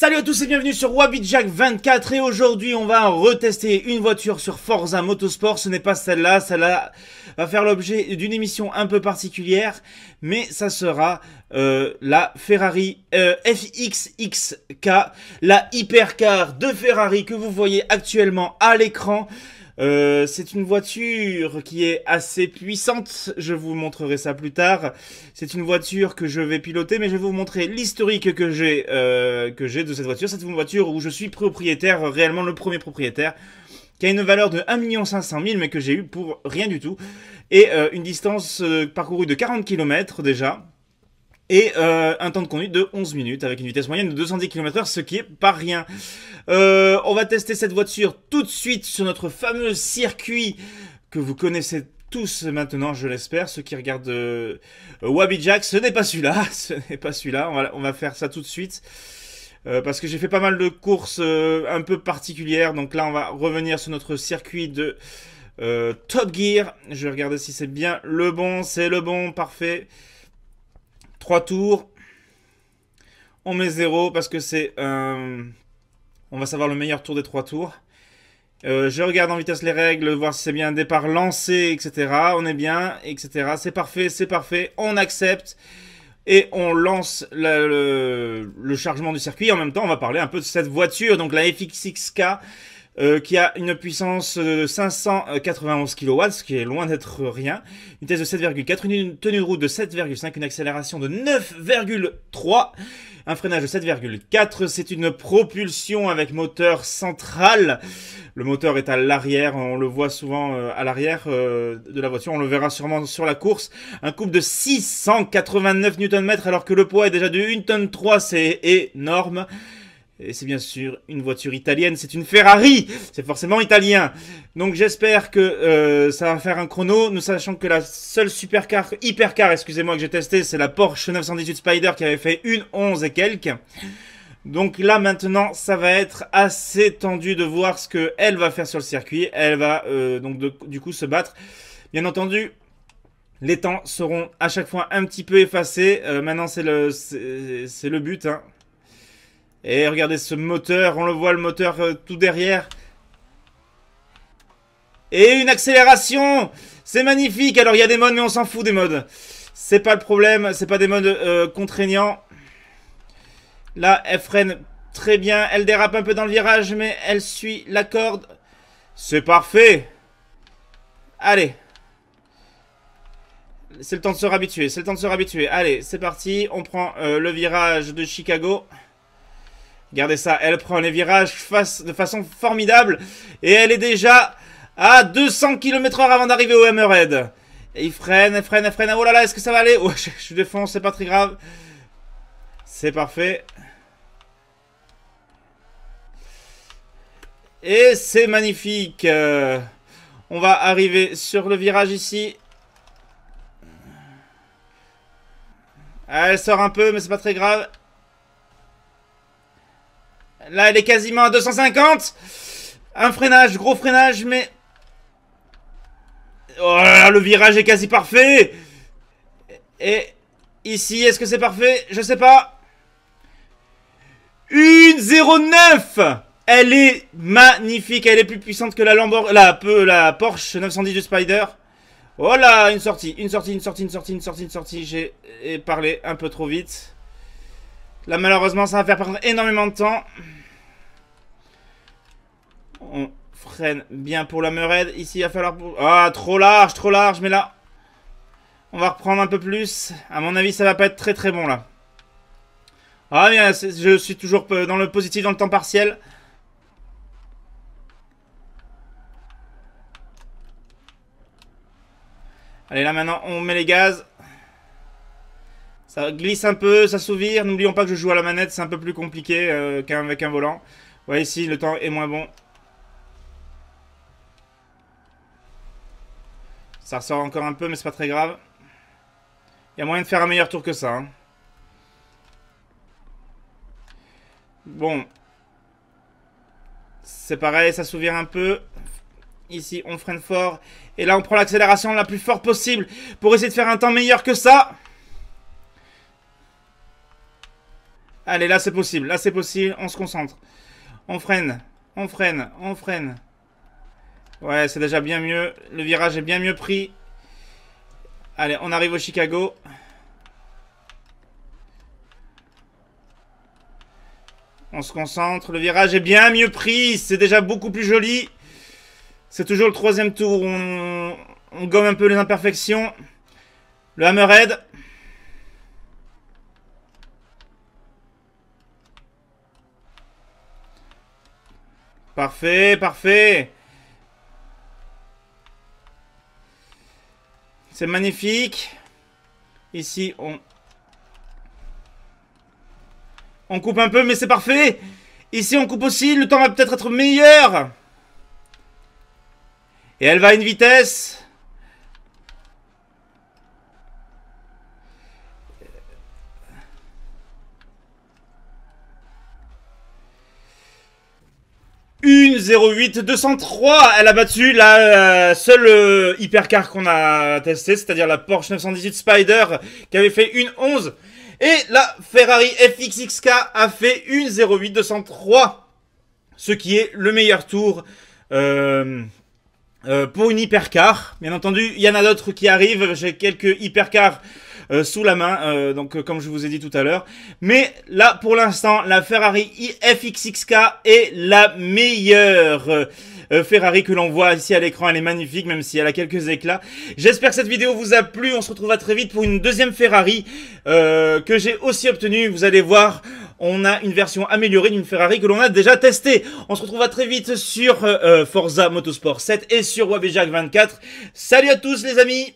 Salut à tous et bienvenue sur WabitJack24 et aujourd'hui on va retester une voiture sur Forza Motorsport, ce n'est pas celle-là, celle-là va faire l'objet d'une émission un peu particulière mais ça sera euh, la Ferrari euh, FXXK, la hypercar de Ferrari que vous voyez actuellement à l'écran euh, c'est une voiture qui est assez puissante, je vous montrerai ça plus tard. C'est une voiture que je vais piloter, mais je vais vous montrer l'historique que j'ai euh, que j'ai de cette voiture. C'est une voiture où je suis propriétaire, réellement le premier propriétaire, qui a une valeur de 1 500 000, mais que j'ai eu pour rien du tout. Et euh, une distance parcourue de 40 km déjà et euh, un temps de conduite de 11 minutes avec une vitesse moyenne de 210 km/h, ce qui est pas rien. Euh, on va tester cette voiture tout de suite sur notre fameux circuit que vous connaissez tous maintenant, je l'espère, ceux qui regardent euh, Wabi Jack, ce n'est pas celui-là, ce n'est pas celui-là, on va, on va, faire ça tout de suite. Euh, parce que j'ai fait pas mal de courses un peu particulières, donc là on va revenir sur notre circuit de Top Gear. Je vais regarder si c'est bien le bon, c'est le bon, parfait. 3 tours. On met 0 parce que c'est... on va savoir le meilleur tour des 3 tours. Euh, je regarde en vitesse les règles, voir si c'est bien un départ lancé, etc. On est bien, etc. C'est parfait, c'est parfait. On accepte. Et on lance le, le, chargement du circuit. En même temps, on va parler un peu de cette voiture, donc la FXXK. Euh, qui a une puissance de 591 kW, ce qui est loin d'être rien, une vitesse de 7,4, une tenue de route de 7,5, une accélération de 9,3, un freinage de 7,4, c'est une propulsion avec moteur central. Le moteur est à l'arrière, on le voit souvent euh, à l'arrière euh, de la voiture, on le verra sûrement sur la course. Un couple de 689 Nm alors que le poids est déjà de 1 tonne 3, c'est énorme. Et c'est bien sûr une voiture italienne, c'est une Ferrari, c'est forcément italien. Donc j'espère que euh, ça va faire un chrono, nous sachant que la seule supercar, hypercar, excusez-moi, que j'ai testé, c'est la Porsche 918 Spider qui avait fait une 11 et quelques. Donc là maintenant, ça va être assez tendu de voir ce qu'elle va faire sur le circuit. Elle va euh, donc du coup se battre. Bien entendu, les temps seront à chaque fois un petit peu effacés. Euh, maintenant, c'est le, c'est le but. Hein. Et regardez ce moteur, on le voit le moteur euh, tout derrière. Et une accélération C'est magnifique Alors il y a des modes mais on s'en fout des modes. C'est pas le problème, c'est pas des modes euh, contraignants. Là, elle freine très bien, elle dérape un peu dans le virage mais elle suit la corde. C'est parfait Allez c'est le temps de se réhabituer, c'est le temps de se réhabituer. Allez, c'est parti, on prend euh, le virage de Chicago. Regardez ça, elle prend les virages de façon formidable. Et elle est déjà à 200 km h avant d'arriver au Hammerhead. Et il freine, il freine, il freine. Oh là là, est-ce que ça va aller je, suis défonce, c'est pas très grave. C'est parfait. Et c'est magnifique. Euh, on va arriver sur le virage ici. Ah, elle sort un peu, mais c'est pas très grave. Là, elle est quasiment à 250. Un freinage, gros freinage, mais... Oh le virage est quasi parfait. Et ici, est-ce que c'est parfait Je sais pas. 09 Elle est magnifique. Elle est plus puissante que la, Lamborghini, la, la Porsche du Spider. Oh là, une sortie, une sortie, une sortie, une sortie, une sortie, une sortie. J'ai parlé un peu trop vite. Là, malheureusement, ça va faire perdre énormément de temps. On freine bien pour la mered. Ici, il va falloir... Ah, trop large, trop large, mais là... On va reprendre un peu plus. À mon avis, ça va pas être très très bon, là. Ah bien, euh, je suis toujours dans le positif dans le temps partiel. Allez, là maintenant, on met les gaz. Ça glisse un peu, ça souvire. N'oublions pas que je joue à la manette, c'est un peu plus compliqué euh, qu'avec un volant. Ouais, ici, le temps est moins bon. Ça ressort encore un peu, mais c'est pas très grave. Il y a moyen de faire un meilleur tour que ça. Hein. Bon. C'est pareil, ça souvient un peu. Ici, on freine fort. Et là, on prend l'accélération la plus forte possible pour essayer de faire un temps meilleur que ça. Allez, là, c'est possible. Là, c'est possible. On se concentre. On freine. On freine. On freine. Ouais, c'est déjà bien mieux. Le virage est bien mieux pris. Allez, on arrive au Chicago. On se concentre. Le virage est bien mieux pris. C'est déjà beaucoup plus joli. C'est toujours le troisième tour. On... on, gomme un peu les imperfections. Le hammerhead. Parfait, parfait. C'est magnifique. Ici, on... On coupe un peu, mais c'est parfait. Ici, on coupe aussi. Le temps va peut-être être meilleur. Et elle va à une vitesse. 08 203. Elle a battu la euh, seule euh, hypercar qu'on a testé, c'est-à-dire la Porsche 918 Spider qui avait fait une 11. Et la Ferrari FXXK a fait une 08 203, ce qui est le meilleur tour. Euh, pour une hypercar, bien entendu, il y en a d'autres qui arrivent. J'ai quelques hypercars euh, sous la main, euh, donc euh, comme je vous ai dit tout à l'heure. Mais là, pour l'instant, la Ferrari IFXXK est la meilleure. Ferrari que l'on voit ici à l'écran, elle est magnifique même si elle a quelques éclats. J'espère que cette vidéo vous a plu, on se retrouve très vite pour une deuxième Ferrari que j'ai aussi obtenue, vous allez voir, on a une version améliorée d'une Ferrari que l'on a déjà testée. On se retrouve très vite sur Forza Motorsport 7 et sur wabijac 24. Salut à tous les amis